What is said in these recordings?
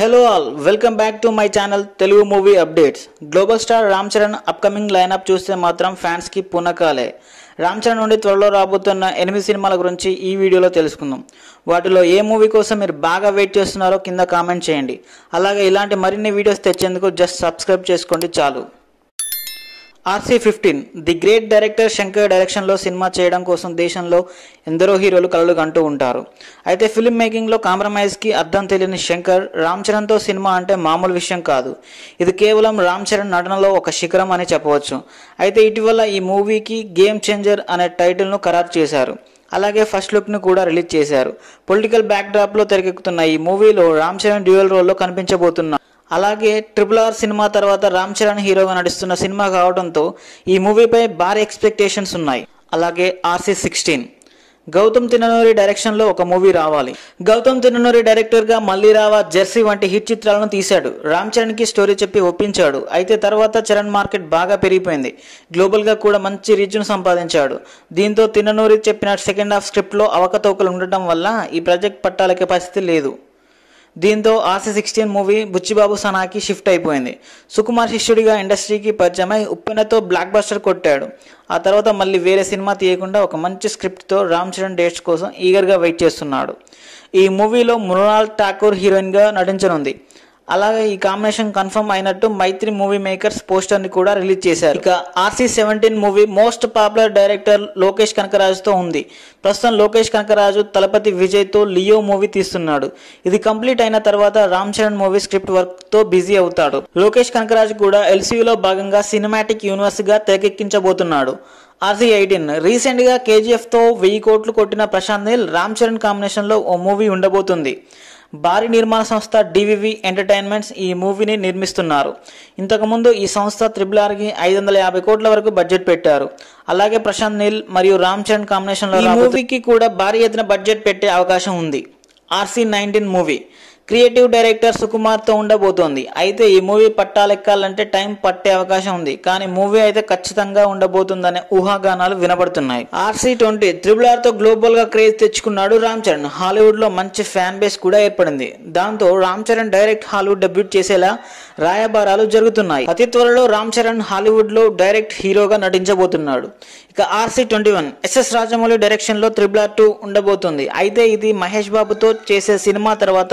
hello all welcome back to my channel Telugu movie updates global star Ram Charan upcoming lineup చూస్తే మాత్రం ఫ్యాన్స్కి పునకాలే రామ్ చరణ్ నుండి త్వరలో రాబోతున్న ఎనిమిది సినిమాల గురించి ఈ వీడియోలో తెలుసుకుందాం వాటిలో ఏ మూవీ కోసం మీరు బాగా వెయిట్ చేస్తున్నారో కింద కామెంట్ చేయండి అలాగే ఇలాంటి మరిన్ని వీడియోస్ తెచ్చేందుకు జస్ట్ సబ్స్క్రైబ్ చేసుకోండి చాలు RC fifteen the great director Shankar డైరెక్షన్లో సినిమా చేయడం కోసం దేశంలో ఎందరో హీరోలు కలలు కంటూ ఉంటారు అయితే ఫిల్మ్ మేకింగ్లో కాంప్రమైజ్కి అర్థం తెలియని శంకర్ రామ్ చరణ్తో సినిమా అంటే మామూలు విషయం కాదు ఇది కేవలం రామ్ చరణ్ నటనలో ఒక శిఖరం అని చెప్పవచ్చు అయితే ఇటీవల ఈ మూవీకి గేమ్ చేంజర్ అనే టైటిల్ను ఖరారు చేశారు అలాగే ఫస్ట్ లుక్ను కూడా రిలీజ్ చేశారు పొలిటికల్ బ్యాక్డ్రాప్లో తెరకెక్కుతున్న ఈ మూవీలో రామ్ చరణ్ డ్యూయల్ రోల్లో కనిపించబోతున్నారు అలాగే ట్రిపుల్ ఆర్ సినిమా తర్వాత రామ్ చరణ్ హీరోగా నడుస్తున్న సినిమా కావడంతో ఈ మూవీపై భారీ ఎక్స్పెక్టేషన్స్ ఉన్నాయి అలాగే ఆర్సీ సిక్స్టీన్ గౌతమ్ తిననూరి డైరెక్షన్లో ఒక మూవీ రావాలి గౌతమ్ తిననూరి డైరెక్టర్గా మళ్ళీ రావా జెర్సీ వంటి హిట్ చిత్రాలను తీశాడు రామ్ చరణ్కి స్టోరీ చెప్పి ఒప్పించాడు అయితే తర్వాత చరణ్ మార్కెట్ బాగా పెరిగిపోయింది గ్లోబల్గా కూడా మంచి రీచ్ను సంపాదించాడు దీంతో తిననూరి చెప్పిన సెకండ్ హాఫ్ స్క్రిప్ట్లో అవకతవకలు ఉండటం వల్ల ఈ ప్రాజెక్ట్ పట్టాలకే పరిస్థితి లేదు దీంతో ఆర్సీ సిక్స్టీన్ మూవీ బుచ్చిబాబు సనాకి షిఫ్ట్ అయిపోయింది సుకుమార్ శిష్యుడిగా ఇండస్ట్రీకి పరిచయమై ఉప్పెనతో బ్లాక్ బస్టర్ కొట్టాడు ఆ తర్వాత మళ్ళీ వేరే సినిమా తీయకుండా ఒక మంచి స్క్రిప్ట్తో రామ్ చరణ్ డేట్స్ కోసం ఈగర్గా వెయిట్ చేస్తున్నాడు ఈ మూవీలో మృణాల్ ఠాకూర్ హీరోయిన్గా నటించనుంది అలాగే ఈ కాంబినేషన్ కన్ఫర్మ్ అయినట్టు మైత్రి మూవీ మేకర్స్ పోస్టర్ ని కూడా రిలీజ్ చేశారు ఇక RC seventeen movie most popular director Lokesh కనకరాజుతో ఉంది ప్రస్తుతం లోకేష్ కనకరాజు తలపతి విజయ్తో లియో మూవీ తీస్తున్నాడు ఇది కంప్లీట్ అయిన తర్వాత Ram Charan movie script work తో బిజీ అవుతాడు లోకేష్ కనకరాజు కూడా ఎల్సీయూలో భాగంగా సినిమాటిక్ యూనివర్స్ గా తెరకెక్కించబోతున్నాడు ఆర్సీ ఎయిటీన్ రీసెంట్గా కేజీఎఫ్తో వెయ్యి కోట్లు కొట్టిన ప్రశాంత్ నీల్ రామ్ చరణ్ కాంబినేషన్లో ఓ మూవీ ఉండబోతుంది భారీ నిర్మాణ సంస్థ డివివి ఎంటర్టైన్మెంట్స్ ఈ మూవీని నిర్మిస్తున్నారు ఇంతకుముందు ఈ సంస్థ త్రిబుల్ ఆర్కి ఐదు వందల యాభై కోట్ల వరకు బడ్జెట్ పెట్టారు అలాగే ప్రశాంత్ నీల్ మరియు రామ్ చరణ్ కాంబినేషన్లో లో మూవీకి కూడా భారీ ఎత్తున బడ్జెట్ పెట్టే అవకాశం ఉంది RC nineteen movie creative director సుకుమార్తో ఉండబోతోంది అయితే ఈ మూవీ పట్టాలెక్కాలంటే టైం పట్టే అవకాశం ఉంది కానీ మూవీ అయితే ఖచ్చితంగా ఉండబోతుందనే ఊహాగానాలు వినబడుతున్నాయి ఆర్సీ ట్వంటీ త్రిబుల్ ఆర్ తో గ్లోబల్ గా క్రేజ్ తెచ్చుకున్నాడు రామ్ చరణ్ హాలీవుడ్ లో మంచి ఫ్యాన్ బేస్ కూడా ఏర్పడింది దాంతో Ram Charan direct Hollywood debut చేసేలా రాయబారాలు జరుగుతున్నాయి అతి త్వరలో రామ్ చరణ్ హాలీవుడ్ లో డైరెక్ట్ హీరోగా నటించబోతున్నాడు ఇక RC twenty one SS Rajamouli direction లో త్రిబుల్ ఆర్ టూ ఉండబోతుంది అయితే ఇది మహేష్ బాబుతో చేసే సినిమా తర్వాత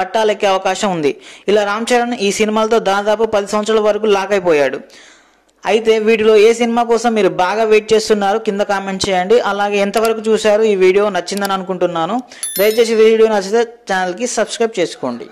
పట్టాలెక్కే అవకాశం ఉంది ఇలా రామ్ చరణ్ ఈ సినిమాలతో దాదాపు పది సంవత్సరాల వరకు లాక్ అయిపోయాడు అయితే వీటిలో ఏ సినిమా కోసం మీరు బాగా వెయిట్ చేస్తున్నారు కింద కామెంట్ చేయండి అలాగే ఎంతవరకు చూశారు ఈ వీడియో నచ్చిందని అనుకుంటున్నాను దయచేసి వీడియో నచ్చితే ఛానల్కి సబ్స్క్రైబ్ చేసుకోండి